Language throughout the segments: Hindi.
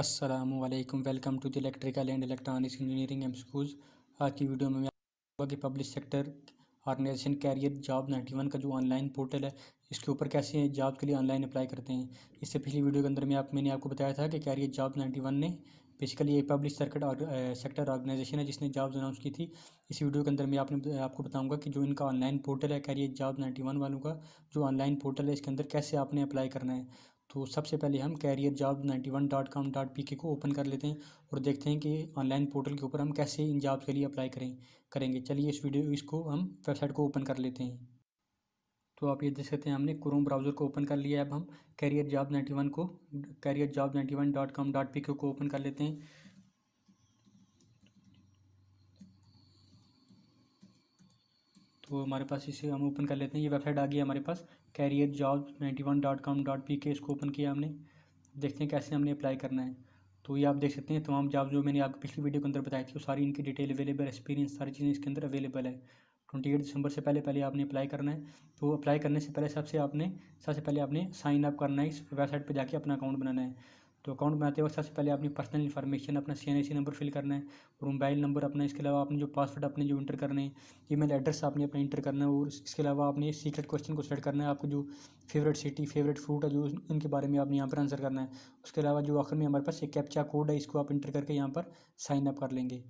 Aslam welcome to the electrical and electronics engineering M school आज की वीडियो में मैं कि public sector organisation career job ninety one का जो ऑनलाइन पोर्टल है इसके ऊपर कैसे जॉब के लिए ऑनलाइन अप्लाई करते हैं इससे पिछली वीडियो के अंदर में आप मैंने आपको बताया था कि कैरियर जॉब नाइन्टी वन ने बेसिकली एक पब्लिक सर्कट सेक्टर ऑर्गेनाइजेशन है जिसने जॉब्स अनाउंस की थी इसी वीडियो के अंदर मैं आपने आपको बताऊंगा कि जो इनका ऑनलाइन पोर्टल है कैरियर जॉब नाइन्टी वन वालों का जो ऑनलाइन पोर्टल है इसके अंदर कैसे आपने अप्लाई करना है तो सबसे पहले हम career job ninety one dot com dot P K को ओपन कर लेते हैं और देखते हैं कि ऑनलाइन पोर्टल के ऊपर हम कैसे इन जॉब्स के लिए अप्लाई करें करेंगे चलिए इस वीडियो इसको हम वेबसाइट को ओपन कर लेते हैं तो आप ये देख सकते हैं हमने क्रोम ब्राउज़र को ओपन कर लिया अब हम कैरियर जॉब नाइन्टी वन को career job ninety one dot com dot P K को ओपन कर लेते हैं तो हमारे पास इसे हम ओपन कर लेते हैं ये वेबसाइट आ गई हमारे पास career job ninety one dot com dot P K इसको ओपन किया हमने देखते हैं कैसे हमने अप्लाई करना है तो ये आप देख सकते हैं तमाम जॉब जो मैंने आपको पिछली वीडियो के अंदर बताई थी वो सारी इनकी डिटेल अवेलेबल एक्सपीरियंस सारी चीज़ें इसके अंदर अवेलेबल है ट्वेंटी एट दिसंबर से पहले पहले आपने अप्लाई करना है तो अप्लाई करने से पहले सबसे आपने सबसे पहले आपने साइन अप करना है इस वेबसाइट पर जाके अपना अकाउंट बनाना है तो अकाउंट बनाते वक्त सबसे पहले अपनी पर्सनल इन्फॉर्मेशन अपना C N I C number fill करना है और मोबाइल नंबर अपना इसके अलावा अपने जो पासवर्ड अपने जो इंटर करने हैं ई मेल एड्रेस आपने अपना इंटर करना है और इसके अलावा आपने सीक्रेट क्वेश्चन को सेट करना है आपको जो फेवरेट सिटी फेवरेट फ्रूट है जो उनके बारे में आपने यहाँ पर आंसर करना है उसके अलावा जो आखिर में हमारे पास एक कैप्चा कोड है इसको आप इंटर करके यहाँ पर साइन अप कर लेंगे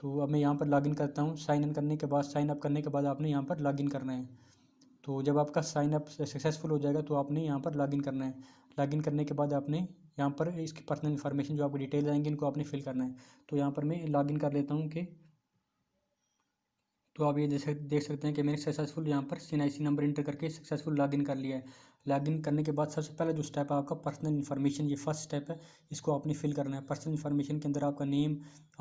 तो अब मैं यहाँ पर लॉगिन करता हूँ साइन इन करने के बाद साइन अप करने के बाद आपने यहाँ पर लॉगिन करना है तो जब आपका साइन अप सक्सेसफुल हो जाएगा तो आपने यहाँ पर लॉगिन करना है लॉगिन करने के बाद आपने यहाँ पर इसकी पर्सनल इन्फॉर्मेशन जो आपको डिटेल आएंगे इनको आपने फिल करना है तो यहाँ पर मैं लॉगिन कर लेता हूँ कि तो आप ये देख सकते हैं कि मैंने सक्सेसफुल यहाँ पर सी नंबर इंटर करके सक्सेसफुल लॉगिन कर लिया है लॉगिन करने के बाद सबसे पहले जो स्टेप है आपका पर्सनल इन्फॉर्मेशन ये फर्स्ट स्टेप है इसको आपने फिल करना है पर्सनल इन्फॉर्मेशन के अंदर आपका नेम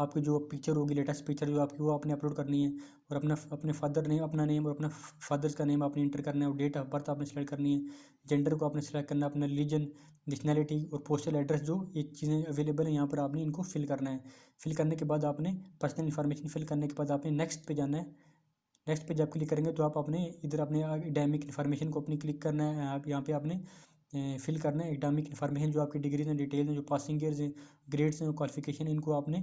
आपकी जो पिक्चर होगी लेटेस्ट पिक्चर जो आपकी वो आपने अपलोड करनी है और अपना अपने फादर नेम अपना नेम और अपना फादर्स का नेम आपने इंटर करना है और डेट ऑफ बर्थ आपने सेलेक्ट करनी है जेंडर को आपने सेलेक्ट करना है अपना रिलीजन नेशनैलिटी और पोस्टल एड्रेस जो ये चीज़ें अवेलेबल हैं यहाँ पर आपने इनको फिल करना है फिल करने के बाद आपने पर्सनल इन्फॉर्मेशन फिल करने के बाद आपने नेक्स्ट पे जाना है नेक्स्ट पे जब क्लिक करेंगे तो आप अपने इधर अपने एकेडमिक इन्फॉर्मेशन को अपनी क्लिक करना है आप यहाँ पे आपने फिल करना है एग्जामिक इन्फॉर्मेशन जो आपकी डिग्रीज हैं डिटेल्स हैं जो पासिंग ईयर्स हैं ग्रेड्स हैं क्वालिफिकेशन इनको आपने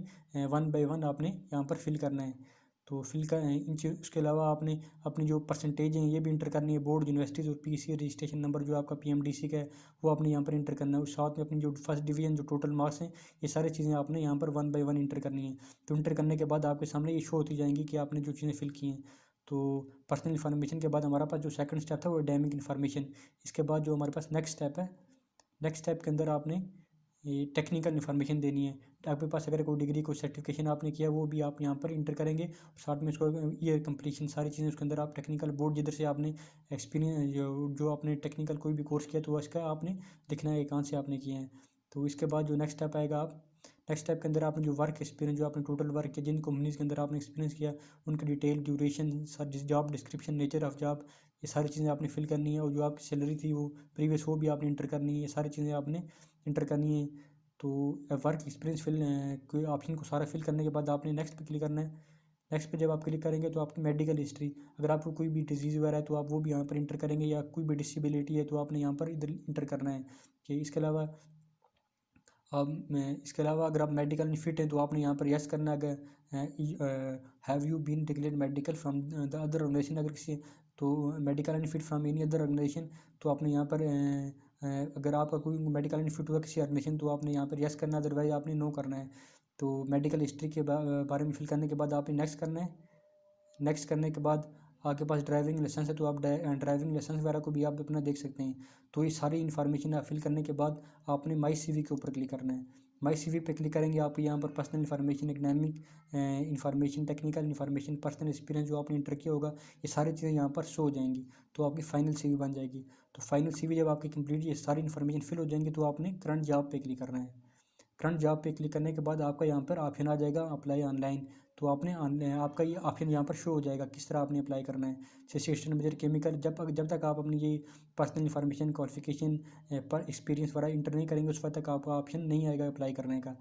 वन बाई वन आपने यहाँ पर फिल करना है तो फिल कर इन उसके अलावा आपने अपनी जो परसेंटेज हैं ये भी इंटर करनी है बोर्ड यूनिवर्सिटीज़ और पीसी रजिस्ट्रेशन नंबर जो आपका पीएमडीसी का है वो आपने यहाँ पर इंटर करना है और साथ में अपनी जो फर्स्ट डिवीजन जो टोटल मार्क्स हैं ये सारी चीज़ें आपने यहाँ पर वन बाई वन इंटर करनी है तो इंटर करने के बाद आपके सामने ये शो होती जाएंगी कि आपने जो चीज़ें फिल की हैं तो पर्सनल इन्फॉर्मेशन के बाद हमारे पास जो सेकंड स्टेप था वो डैमिक इन्फॉर्मेशन इसके बाद जो हमारे पास नेक्स्ट स्टेप है नेक्स्ट स्टेप के अंदर आपने ये टेक्निकल इन्फॉर्मेशन देनी है आपके पास अगर कोई डिग्री कोई सर्टिफिकेशन आपने किया वो भी आप यहाँ पर इंटर करेंगे साथ में उसको ईयर कंप्लीशन सारी चीज़ें उसके अंदर आप टेक्निकल बोर्ड जिधर से आपने एक्सपीरियंस जो, जो आपने टेक्निकल कोई भी कोर्स किया तो उसका आपने दिखना है कहाँ से आपने किया है तो इसके बाद जो नेक्स्ट स्टेप आएगा आप नेक्स्ट स्टेप के अंदर आपने जो वर्क एक्सपीरियंस जो आपने टोटल वर्क किया जिन कंपनीज़ के अंदर आपने एक्सपीरियंस किया उनकी detail duration job description nature of job ये सारी चीज़ें आपने फिल करनी है और जो आपकी सैलरी थी वो प्रीवियस वो भी आपने इंटर करनी है ये सारी चीज़ें आपने इंटर करनी है तो वर्क एक्सपीरियंस फिल ऑप्शन को सारा फिल करने के बाद आपने नेक्स्ट पर क्लिक करना है नेक्स्ट पे जब आप क्लिक करेंगे तो आपकी मेडिकल हिस्ट्री अगर आपको कोई भी डिजीज़ वगैरह है तो आप वो भी यहाँ पर इंटर करेंगे या कोई भी डिसेबिलिटी है तो आपने यहाँ पर इधर इंटर करना है कि इसके अलावा अब मैं इसके अलावा अगर आप मेडिकल फिट हैं तो आपने यहाँ पर यस करना अगर have you been declare medical from the other organisation अगर किसी तो medical fit from any other organisation तो आपने यहाँ पर अगर आपका कोई मेडिकल फिट हुआ किसी ऑर्गेनाइजेशन तो आपने यहाँ पर यस करना अदरवाइज आपने नो करना है तो मेडिकल हिस्ट्री के बारे में फिल करने के बाद आपने नेक्स्ट करना है नेक्स्ट करने के बाद आपके पास ड्राइविंग लाइसेंस है तो आप ड्राइविंग लाइसेंस वगैरह को भी आप अपना देख सकते हैं तो ये सारी इन्फॉर्मेशन फिल करने के बाद आपने माई सी के ऊपर क्लिक करना है माई सी पे क्लिक करेंगे आप यहाँ पर personal information economic information technical information personal experience जो आपने इंटर किया होगा ये सारी चीज़ें यहाँ पर शो हो जाएंगी तो आपकी फाइनल सी बन जाएगी तो फाइनल सी जब आपकी कंप्लीट ये सारी इन्फॉर्मेशन फिल हो जाएंगी तो आपने करंट जॉब पे क्लिक करना है करंट जॉब पे क्लिक करने के बाद आपका यहाँ पर ऑप्शन आ जाएगा अप्लाई ऑनलाइन तो आपने आपका ये ऑप्शन यहाँ पर शो हो जाएगा किस तरह आपने अप्लाई करना है सेशन मेजर केमिकल जब जब तक आप अपनी ये पर्सनल इन्फॉर्मेशन क्वालिफिकेशन पर एक्सपीरियंस वगैरह इंटर नहीं करेंगे उस वक्त तक आपका ऑप्शन नहीं आएगा अप्लाई करने का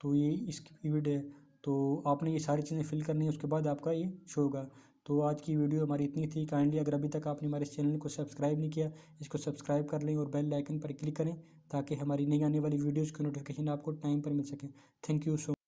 तो ये इसकी वीडियो तो आपने ये सारी चीज़ें फिल करनी है उसके बाद आपका ये शो होगा तो आज की वीडियो हमारी इतनी थी काइंडली अगर अभी तक आपने हमारे चैनल को सब्सक्राइब नहीं किया इसको सब्सक्राइब कर लें और बेल आइकन पर क्लिक करें ताकि हमारी नई आने वाली वीडियोज़ की नोटिफिकेशन आपको टाइम पर मिल सके थैंक यू सो